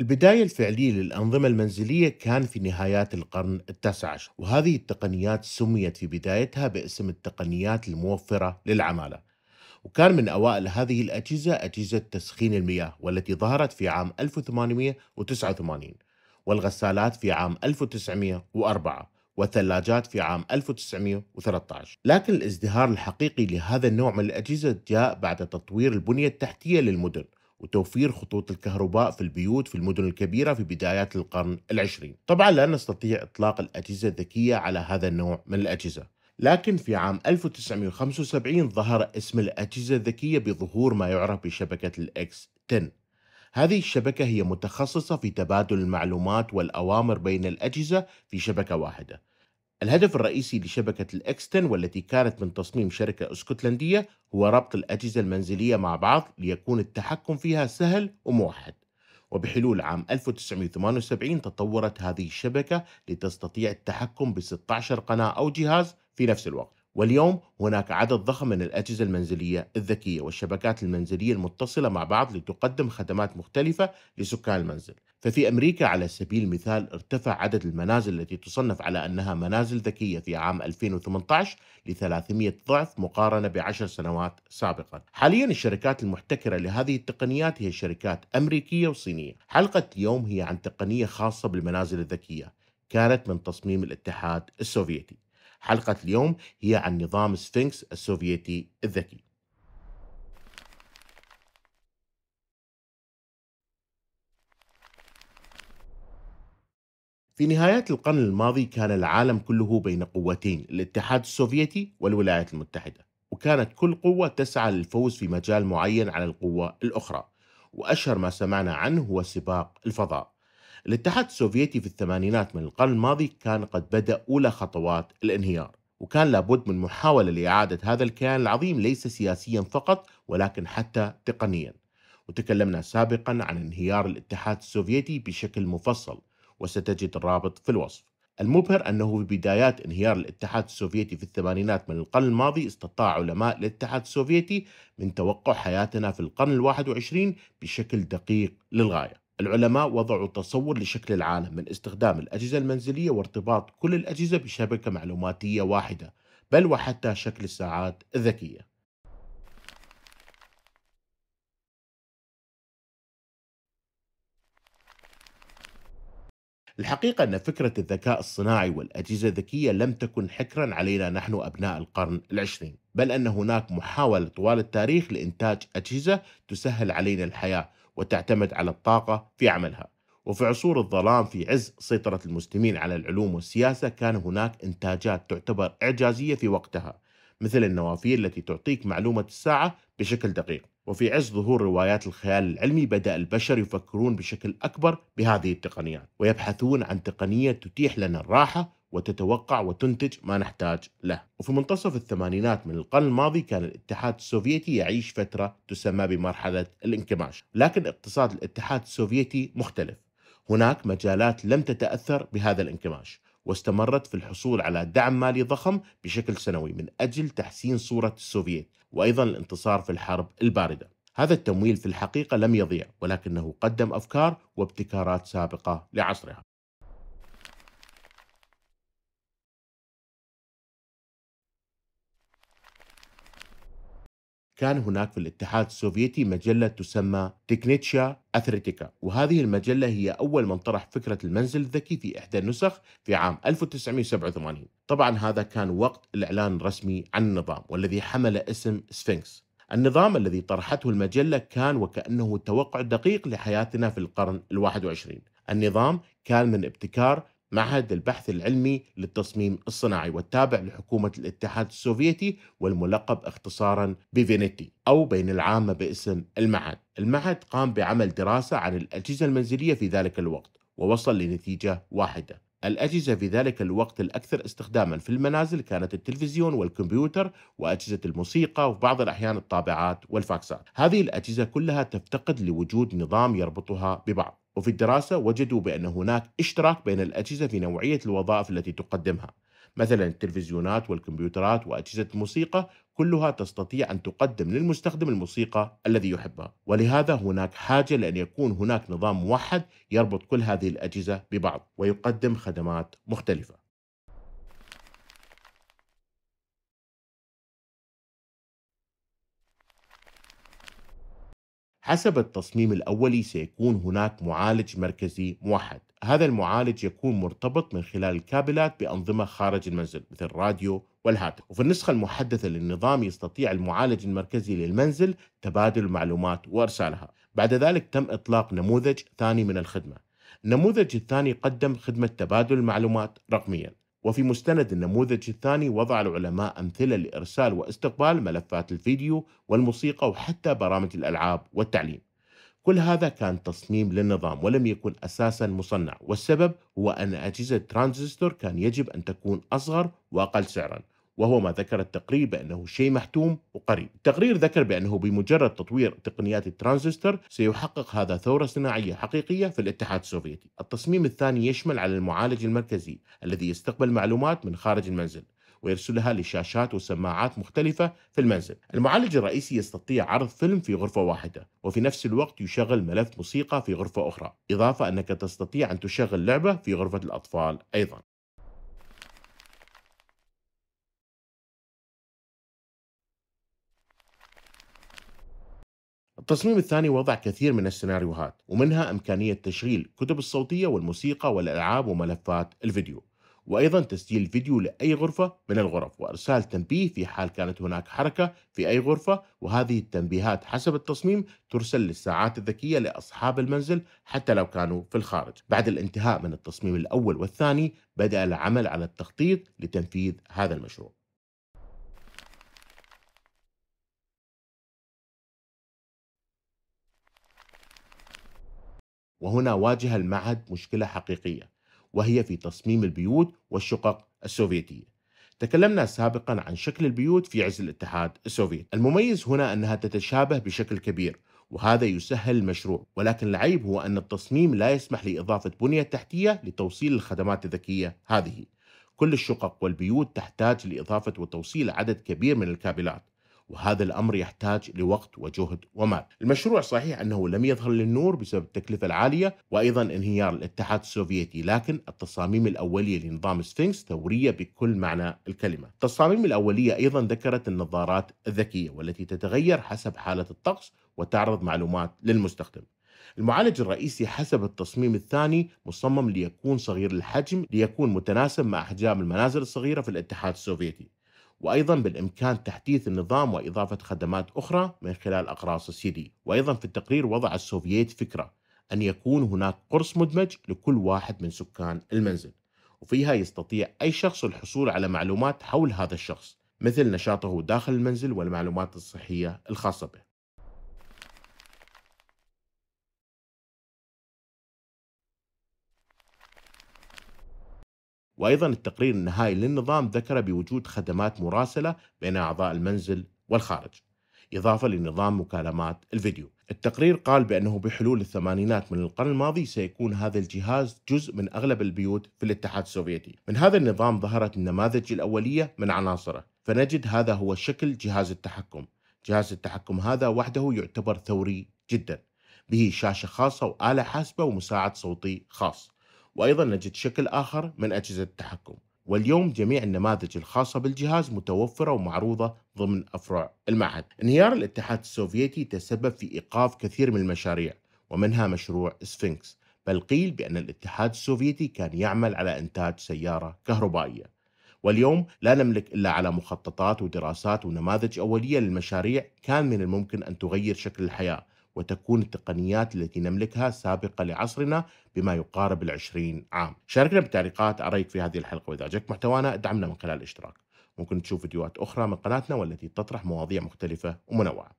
البداية الفعلية للأنظمة المنزلية كان في نهايات القرن التاسع عشر وهذه التقنيات سميت في بدايتها باسم التقنيات الموفرة للعمالة وكان من أوائل هذه الأجهزة أجهزة تسخين المياه والتي ظهرت في عام 1889 والغسالات في عام 1904 والثلاجات في عام 1913 لكن الازدهار الحقيقي لهذا النوع من الأجهزة جاء بعد تطوير البنية التحتية للمدن وتوفير خطوط الكهرباء في البيوت في المدن الكبيرة في بدايات القرن العشرين طبعا لا نستطيع إطلاق الأجهزة الذكية على هذا النوع من الأجهزة لكن في عام 1975 ظهر اسم الأجهزة الذكية بظهور ما يعرف بشبكة الإكس 10 هذه الشبكة هي متخصصة في تبادل المعلومات والأوامر بين الأجهزة في شبكة واحدة الهدف الرئيسي لشبكة الإكستن والتي كانت من تصميم شركة اسكتلندية هو ربط الأجهزة المنزلية مع بعض ليكون التحكم فيها سهل وموحد وبحلول عام 1978 تطورت هذه الشبكة لتستطيع التحكم ب 16 قناة أو جهاز في نفس الوقت واليوم هناك عدد ضخم من الأجهزة المنزلية الذكية والشبكات المنزلية المتصلة مع بعض لتقدم خدمات مختلفة لسكان المنزل ففي أمريكا على سبيل المثال ارتفع عدد المنازل التي تصنف على أنها منازل ذكية في عام 2018 ل 300 ضعف مقارنة بعشر سنوات سابقا حاليا الشركات المحتكرة لهذه التقنيات هي شركات أمريكية وصينية حلقة اليوم هي عن تقنية خاصة بالمنازل الذكية كانت من تصميم الاتحاد السوفيتي حلقة اليوم هي عن نظام سفنكس السوفيتي الذكي في نهايات القرن الماضي كان العالم كله بين قوتين الاتحاد السوفيتي والولايات المتحدة وكانت كل قوة تسعى للفوز في مجال معين على القوة الأخرى وأشهر ما سمعنا عنه هو سباق الفضاء الاتحاد السوفيتي في الثمانينات من القرن الماضي كان قد بدأ أولى خطوات الانهيار وكان لابد من محاولة لإعادة هذا الكيان العظيم ليس سياسيا فقط ولكن حتى تقنيا وتكلمنا سابقا عن انهيار الاتحاد السوفيتي بشكل مفصل وستجد الرابط في الوصف المبهر أنه في بدايات انهيار الاتحاد السوفيتي في الثمانينات من القرن الماضي استطاع علماء الاتحاد السوفيتي من توقع حياتنا في القرن الواحد وعشرين بشكل دقيق للغاية العلماء وضعوا تصور لشكل العالم من استخدام الأجهزة المنزلية وارتباط كل الأجهزة بشبكة معلوماتية واحدة بل وحتى شكل الساعات الذكية الحقيقة أن فكرة الذكاء الصناعي والأجهزة الذكية لم تكن حكرا علينا نحن أبناء القرن العشرين بل أن هناك محاولة طوال التاريخ لإنتاج أجهزة تسهل علينا الحياة وتعتمد على الطاقة في عملها وفي عصور الظلام في عز سيطرة المسلمين على العلوم والسياسة كان هناك إنتاجات تعتبر إعجازية في وقتها مثل النوافير التي تعطيك معلومة الساعة بشكل دقيق وفي عز ظهور روايات الخيال العلمي بدأ البشر يفكرون بشكل أكبر بهذه التقنيات ويبحثون عن تقنية تتيح لنا الراحة وتتوقع وتنتج ما نحتاج له وفي منتصف الثمانينات من القرن الماضي كان الاتحاد السوفيتي يعيش فترة تسمى بمرحلة الانكماش لكن اقتصاد الاتحاد السوفيتي مختلف هناك مجالات لم تتأثر بهذا الانكماش واستمرت في الحصول على دعم مالي ضخم بشكل سنوي من أجل تحسين صورة السوفيت وأيضا الانتصار في الحرب الباردة هذا التمويل في الحقيقة لم يضيع ولكنه قدم أفكار وابتكارات سابقة لعصرها كان هناك في الاتحاد السوفيتي مجلة تسمى تكنيتشا أثريتيكا وهذه المجلة هي أول من طرح فكرة المنزل الذكي في إحدى النسخ في عام 1987 طبعا هذا كان وقت الإعلان الرسمي عن النظام والذي حمل اسم سفنكس النظام الذي طرحته المجلة كان وكأنه توقع دقيق لحياتنا في القرن الواحد والعشرين النظام كان من ابتكار معهد البحث العلمي للتصميم الصناعي والتابع لحكومة الاتحاد السوفيتي والملقب اختصارا بفينيتي أو بين العامة باسم المعهد المعهد قام بعمل دراسة عن الأجهزة المنزلية في ذلك الوقت ووصل لنتيجة واحدة الأجهزة في ذلك الوقت الأكثر استخداما في المنازل كانت التلفزيون والكمبيوتر وأجهزة الموسيقى وبعض الأحيان الطابعات والفاكسات هذه الأجهزة كلها تفتقد لوجود نظام يربطها ببعض وفي الدراسة وجدوا بأن هناك اشتراك بين الأجهزة في نوعية الوظائف التي تقدمها مثلا التلفزيونات والكمبيوترات وأجهزة الموسيقى كلها تستطيع أن تقدم للمستخدم الموسيقى الذي يحبها ولهذا هناك حاجة لأن يكون هناك نظام موحد يربط كل هذه الأجهزة ببعض ويقدم خدمات مختلفة حسب التصميم الأولي سيكون هناك معالج مركزي موحد هذا المعالج يكون مرتبط من خلال الكابلات بأنظمة خارج المنزل مثل الراديو والهاتف وفي النسخة المحدثة للنظام يستطيع المعالج المركزي للمنزل تبادل المعلومات وإرسالها بعد ذلك تم إطلاق نموذج ثاني من الخدمة النموذج الثاني قدم خدمة تبادل المعلومات رقمياً وفي مستند النموذج الثاني وضع العلماء أمثلة لإرسال واستقبال ملفات الفيديو والموسيقى وحتى برامج الألعاب والتعليم كل هذا كان تصميم للنظام ولم يكن أساسا مصنع والسبب هو أن أجهزة ترانزستور كان يجب أن تكون أصغر وأقل سعرا وهو ما ذكر التقرير بأنه شيء محتوم وقريب التقرير ذكر بأنه بمجرد تطوير تقنيات الترانزستور سيحقق هذا ثورة صناعية حقيقية في الاتحاد السوفيتي التصميم الثاني يشمل على المعالج المركزي الذي يستقبل معلومات من خارج المنزل ويرسلها لشاشات وسماعات مختلفة في المنزل. المعالج الرئيسي يستطيع عرض فيلم في غرفة واحدة، وفي نفس الوقت يشغل ملف موسيقى في غرفة أخرى، إضافة أنك تستطيع أن تشغل لعبة في غرفة الأطفال أيضاً. التصميم الثاني وضع كثير من السيناريوهات ومنها إمكانية تشغيل كتب الصوتية والموسيقى والألعاب وملفات الفيديو وأيضا تسجيل فيديو لأي غرفة من الغرف وإرسال تنبيه في حال كانت هناك حركة في أي غرفة وهذه التنبيهات حسب التصميم ترسل للساعات الذكية لأصحاب المنزل حتى لو كانوا في الخارج بعد الانتهاء من التصميم الأول والثاني بدأ العمل على التخطيط لتنفيذ هذا المشروع وهنا واجه المعهد مشكلة حقيقية وهي في تصميم البيوت والشقق السوفيتية تكلمنا سابقا عن شكل البيوت في عز الاتحاد السوفيتي المميز هنا أنها تتشابه بشكل كبير وهذا يسهل المشروع ولكن العيب هو أن التصميم لا يسمح لإضافة بنية تحتية لتوصيل الخدمات الذكية هذه كل الشقق والبيوت تحتاج لإضافة وتوصيل عدد كبير من الكابلات وهذا الأمر يحتاج لوقت وجهد ومال المشروع صحيح أنه لم يظهر للنور بسبب التكلفة العالية وأيضا انهيار الاتحاد السوفيتي لكن التصاميم الأولية لنظام سفينكس ثورية بكل معنى الكلمة التصاميم الأولية أيضا ذكرت النظارات الذكية والتي تتغير حسب حالة الطقس وتعرض معلومات للمستخدم المعالج الرئيسي حسب التصميم الثاني مصمم ليكون صغير الحجم ليكون متناسب مع أحجام المنازل الصغيرة في الاتحاد السوفيتي وأيضا بالإمكان تحديث النظام وإضافة خدمات أخرى من خلال أقراص السي دي وأيضا في التقرير وضع السوفييت فكرة أن يكون هناك قرص مدمج لكل واحد من سكان المنزل وفيها يستطيع أي شخص الحصول على معلومات حول هذا الشخص مثل نشاطه داخل المنزل والمعلومات الصحية الخاصة به وأيضا التقرير النهائي للنظام ذكر بوجود خدمات مراسلة بين أعضاء المنزل والخارج إضافة لنظام مكالمات الفيديو التقرير قال بأنه بحلول الثمانينات من القرن الماضي سيكون هذا الجهاز جزء من أغلب البيوت في الاتحاد السوفيتي من هذا النظام ظهرت النماذج الأولية من عناصره فنجد هذا هو شكل جهاز التحكم جهاز التحكم هذا وحده يعتبر ثوري جدا به شاشة خاصة وآلة حاسبة ومساعد صوتي خاص وأيضا نجد شكل آخر من أجهزة التحكم واليوم جميع النماذج الخاصة بالجهاز متوفرة ومعروضة ضمن أفرع المعهد انهيار الاتحاد السوفيتي تسبب في إيقاف كثير من المشاريع ومنها مشروع سفنكس بل قيل بأن الاتحاد السوفيتي كان يعمل على إنتاج سيارة كهربائية واليوم لا نملك إلا على مخططات ودراسات ونماذج أولية للمشاريع كان من الممكن أن تغير شكل الحياة وتكون التقنيات التي نملكها سابقة لعصرنا بما يقارب العشرين عام شاركنا بتعليقات أريك في هذه الحلقة وإذا عجبك محتوانا ادعمنا من خلال الاشتراك ممكن تشوف فيديوهات أخرى من قناتنا والتي تطرح مواضيع مختلفة ومنوعة